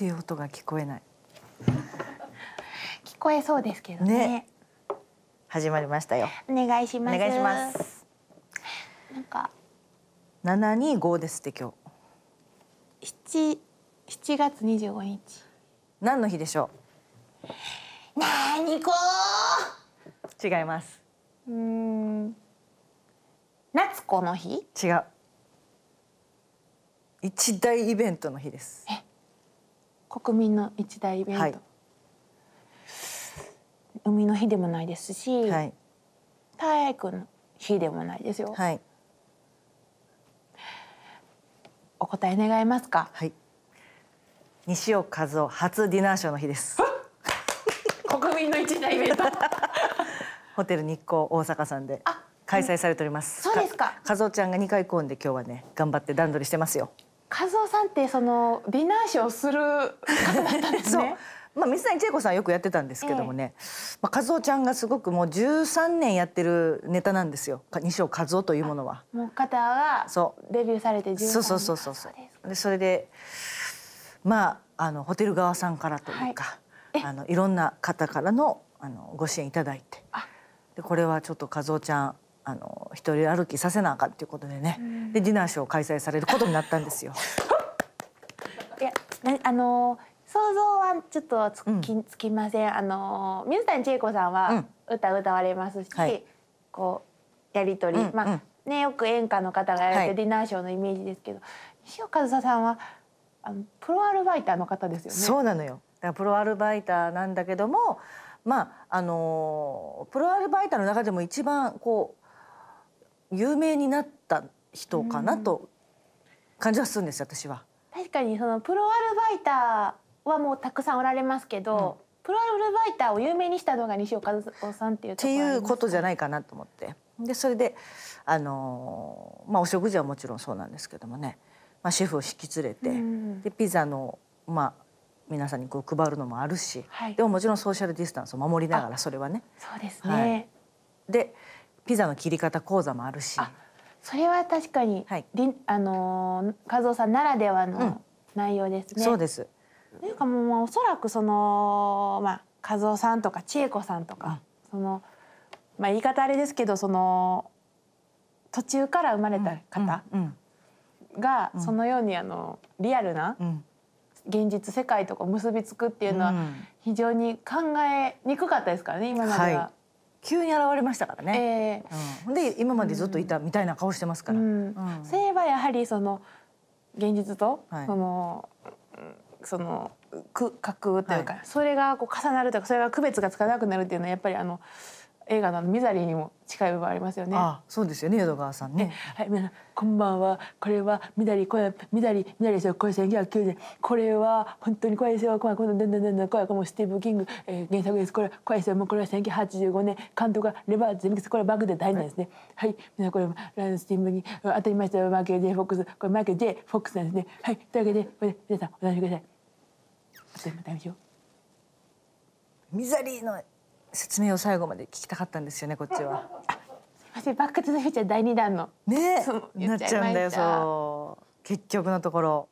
っていう音が聞こえない。聞こえそうですけどね。ね始まりましたよ。お願いします。お願いします。なんか。七二五ですって今日。七、七月二十五日。何の日でしょう。なにこ違います。うん。夏子の日。違う。一大イベントの日です。え。国民の一大イベント、はい、海の日でもないですし、はい、体育の日でもないですよ、はい、お答え願いますか、西尾和夫初ディナーショーの日です 国民の一大イベント ホテル日光大阪さんで開催されておりますそうですか和夫ちゃんが2回公演で今日はね頑張って段取りしてますよ和夫さんってその美男子をする方だったんですね。まあ、水谷千恵子さんよくやってたんですけどもね、ええ、まあ、和夫ちゃんがすごくもう13年やってるネタなんですよ西尾和夫というものは。もう方はそうデビューされて13年そうそうそうそうそうでそれでまああのホテル側さんからというか、はい、あのいろんな方からのあのご支援いただいてでこれはちょっと和夫ちゃんあの一人歩きさせなあかんということでね、でディナーショーを開催されることになったんですよ。いやあの想像はちょっとつき,、つきません。あの水谷千恵子さんは歌歌われますし、うんはい、こうやり取り、うん、まあ、うんねよく演歌の方がやってディナーショーのイメージですけど、はい、西岡さんはあのプロアルバイターの方ですよね。そうなのよ。だからプロアルバイターなんだけども、まああのプロアルバイターの中でも一番こう有名になった人かなと感じはするんです私は。確かにそのプロアルバイターはもうたくさんおられますけど、うん、プロアルバイターを有名にしたのが西岡さんっていうところ、っていうことじゃないかなと思ってでそれであのー、まあ、お食事はもちろんそうなんですけどもね、まあ、シェフを引き連れて、うん、でピザのまあ皆さんにこう配るのもあるし、はい、でももちろんソーシャルディスタンスを守りながらそれはね。そうですね、はい、でピザの切り方講座もあるしそれは確かに、はい、あの和夫さんならではの内容ですね。うん、そうですというかもうおそらくその、まあ、和夫さんとか千恵子さんとか、うん、その、まあ、言い方あれですけどその途中から生まれた方が、そのようにあのリアルな現実世界とか結びつくっていうのは非常に考えにくかったですからね今までは。はい急に現れましたからね、えー、うん、で今までずっといたみたいな顔してますから、うんそば、やはりその現実と、はい、そのそのく架空というか、はい、それがこう重なるというかそれが区別がつかなくなるっていうのはやっぱりあの。映画のミザリーにも近い部分ありますよね。あそうですよね、淀川さんね。はい、皆さん、こんばんは。これはみだり、これ、みだり、みだりですよ。これ千九百九年。これは本当に怖いですよ。怖い、この、どんどんどんどん、怖い、このスティーブキング、えー、原作です。これ、怖いですよ。もうこれは千九百八十五年、監督がレバーゼミクス、これはバグで大変ですね。はい、皆さん、これ、ライオンスティーブに、当たりましたよ。マーケル J フォックス、これマーケル J フォックスなんですね。はい、というわけで、これ皆さん、お楽しみください。全部、大丈夫。ミザリーの。説明を最後まで聞きたかったんですよねこっちは。すみませんバックトゥザフューチャー第二弾のねなっちゃうんだよそう結局のところ。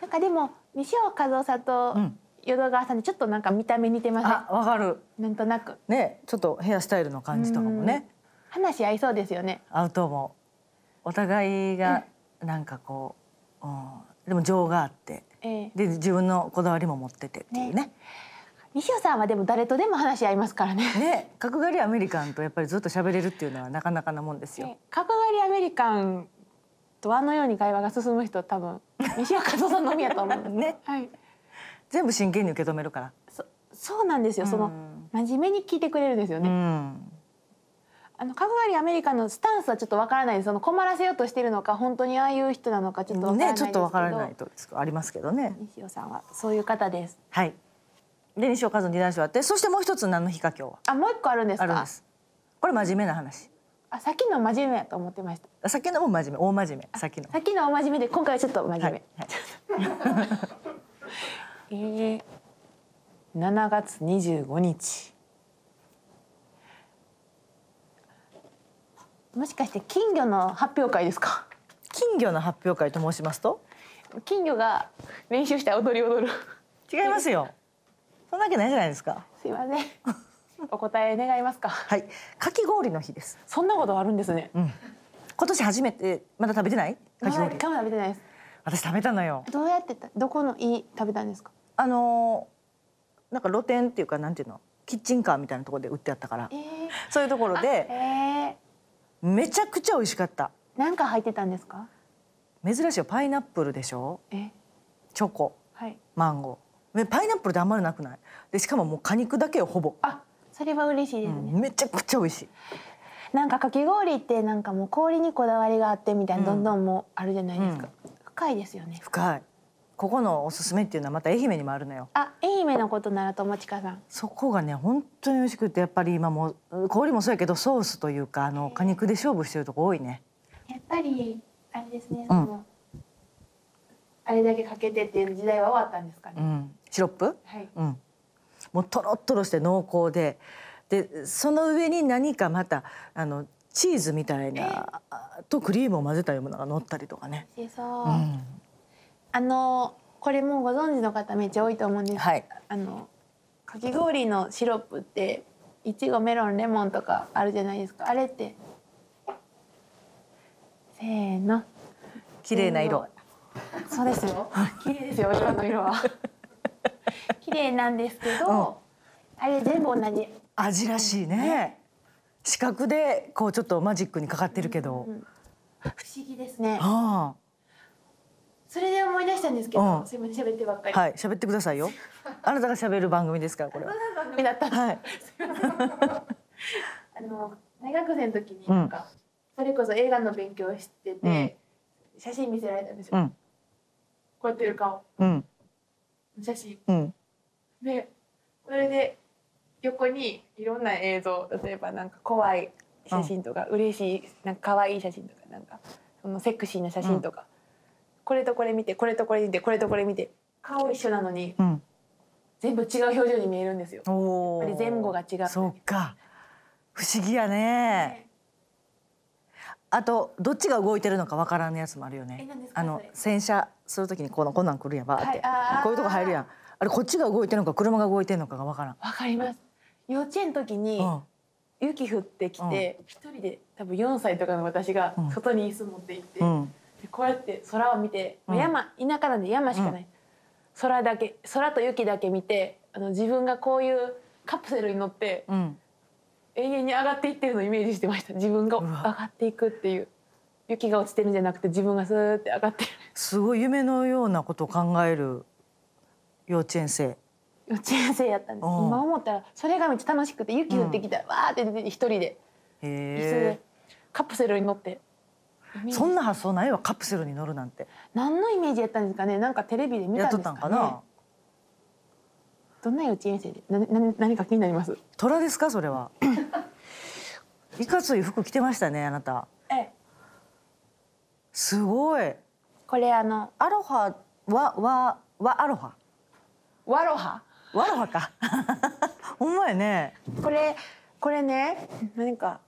なんかでも西尾和夫さんと淀川さんでちょっとなんか見た目似てません。あわかる。なんとなくねちょっとヘアスタイルの感じとかもね。話合いそうですよね。合うと思う。お互いがなんかこう、うん、でも情があって、ええ、で自分のこだわりも持っててっていうねね西尾さんはでも誰とでも話し合いますからね。ね、角刈りアメリカンとやっぱりずっと喋れるっていうのはなかなかなもんですよ。角刈りアメリカンとあのように会話が進む人多分 西尾和夫さんのみやと思う。ね、はい。全部真剣に受け止めるから。そそうなんですよ。その真面目に聞いてくれるんですよね。うんあの角刈りアメリカンのスタンスはちょっとわからないその困らせようとしてるのか本当にああいう人なのかちょっとわからないですけど、ね、ちょっとわからないとありますけどね西尾さんはそういう方ですはいで西尾和のディナあってそしてもう一つ何の日か今日はあもう一個あるんですかあるんですこれ真面目な話あさっきの真面目やと思ってましたさっきのも真面目大真面目さっきのさっきの大真面目で今回はちょっと真面目、はいはい、えー、7月25日もしかして金魚の発表会ですか金魚の発表会と申しますと金魚が練習して踊り踊る違いますよそんなわけないじゃないですか。すいません。お答え願いますか。はい。かき氷の日です。そんなことあるんですね。うん、今年初めてまだ食べてない？かき氷。まだ食べてないです。私食べたのよ。どうやってたどこのい食べたんですか。あのー、なんか露店っていうかなんていうのキッチンカーみたいなところで売ってあったから、えー、そういうところで、えー、めちゃくちゃ美味しかった。なんか入ってたんですか。珍しいよパイナップルでしょ。え。チョコ。はい。マンゴー。パイナップルってあんまりなくないでしかももう果肉だけよほぼあそれは嬉しいですね、うん、めちゃくちゃ美味しいなんかかき氷ってなんかもう氷にこだわりがあってみたいな、どんどんもうあるじゃないですか、うん、深いですよね深いここのおすすめっていうのはまた愛媛にもあるのよあ愛媛のことなら友近さんそこがね本当に美味しくてやっぱり今も氷もそうやけどソースというかあの果肉で勝負してるとこ多いねやっぱりあれですね、うん、そのあれだけかけてっていう時代は終わったんですかね、うんシロップ、はいうん、もうとろっとろして濃厚ででその上に何かまたあのチーズみたいなとクリームを混ぜたようなのが乗ったりとかね。そう、うん、あのこれもご存知の方めっちゃ多いと思うんです。はい、あのかき氷のシロップっていちごメロンレモンとかあるじゃないですかあれってせーの綺麗な色そうですよ 綺麗ですよ今の色は麗なんですけど、あれ全部同じ味らしいね視覚でこうちょっとマジックにかかってるけど、不思議ですねそれで思い出したんですけど、すいません喋ってばっかりはい喋ってくださいよ あなたが喋る番組ですからこれは番組だったんはい あの大学生の時になんか、それこそ映画の勉強してて、写真見せられたんですよ、こうやってる顔、写真、でそれで横にいろんな映像例えばなんか怖い写真とか、うん、嬉しいなんか可愛い写真とかなんかそのセクシーな写真とか、うん、これとこれ見てこれとこれ見てこれとこれ見て顔一緒なのに、うん、全部違う表情に見えるんですよ。やっぱり前後が違う。そうか不思議やね、ね、あとどっちが動いてるのかわからんやつもあるよね。あの洗車するときにこのこんなん来るやばって、はい、こういうとこ入るやん。あれこっちが動いてるのか車が動いてるのかがわからん。わかります。幼稚園の時に雪降ってきて一人で多分4歳とかの私が外に椅子持って行ってこうやって空を見て山田舎なんで山しかない空だけ空と雪だけ見てあの自分がこういうカプセルに乗って永遠に上がっていってるのをイメージしてました自分が上がっていくっていう。雪が落ちてるんじゃなくて自分がスーって上がってるすごい夢のようなことを考える幼稚園生幼稚園生やったんです今思ったらそれがめっちゃ楽しくて雪降ってきたら、うん、わーって一人でへ子カプセルに乗ってそんな発想ないわカプセルに乗るなんて何のイメージやったんですかねなんかテレビで見たんですか、ね、かなどんな幼稚園生でなな何か気になります虎ですかそれは いかつい服着てましたねあなたえすごいこれあのアロハはははアロハワロハワロハか ほんまやねこれこれね何か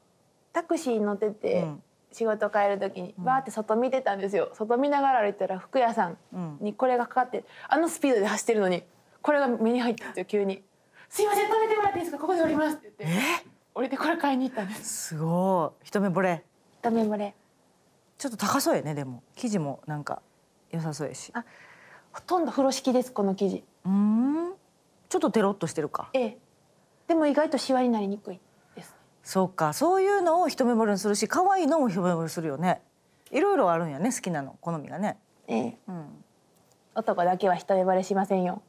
タクシー乗ってて、うん、仕事帰る時にバーって外見てたんですよ外見ながら歩いたら服屋さんにこれがかかって、うん、あのスピードで走ってるのにこれが目に入ったんですよ急に「すいません止めてもらっていいですかここで降ります」って言って降りてこれ買いに行ったんですすごい一目惚れ一目惚れちょっと高そうやねでも生地もなんか良さそうやしあほとんど風呂敷ですこの生地うんちょっとテロッとしてるかええでも意外とシワになりにくいですそうかそういうのを一目惚れにするし可愛いのも一目惚れするよねいろいろあるんやね好きなの好みがねええ、うん、男だけは一目惚れしませんよ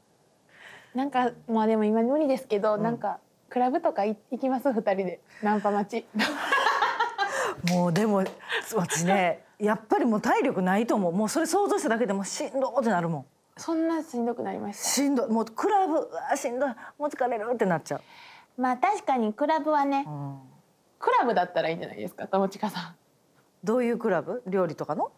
なんかまあでも今無理ですけど、うん、なんかクラブとか行きます二人でナンパ待ち もうでも私ねやっぱりもう体力ないと思うもうそれ想像しただけでもしんどってなるもんそんなしんどくなりましたしんどいもうクラブあしんどいもう疲れるってなっちゃうまあ確かにクラブはね、うん、クラブだったらいいんじゃないですか友近さんどういうクラブ料理とかの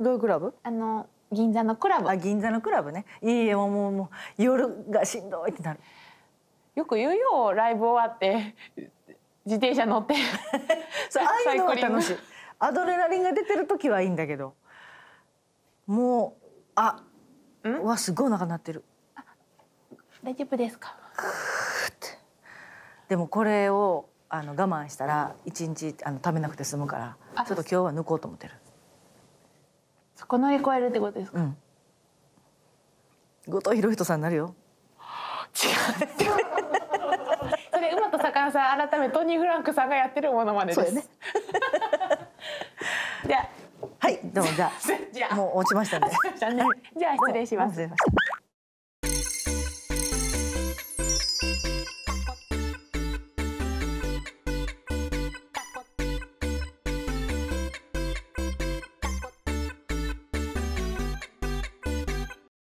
どういうクラブあの銀座のクラブあ銀座のクラブねいいえもうもうもう夜がしんどいってなるよく言うよライブ終わって自転車乗って そうああいうのは楽しいアドレナリンが出てる時はいいんだけどもうあうわすごいお腹鳴ってる大丈夫ですかでもこれをあの我慢したら一日あの食べなくて済むからちょっと今日は抜こうと思ってるそこ乗り越えるってことですか、うん、後藤博人さんになるよ違うそれ馬と魚さん改めトニー・フランクさんがやってるものまでです、ね、じゃはいどうもじゃあ じゃあもう落ちましたんで。じゃあ失礼します。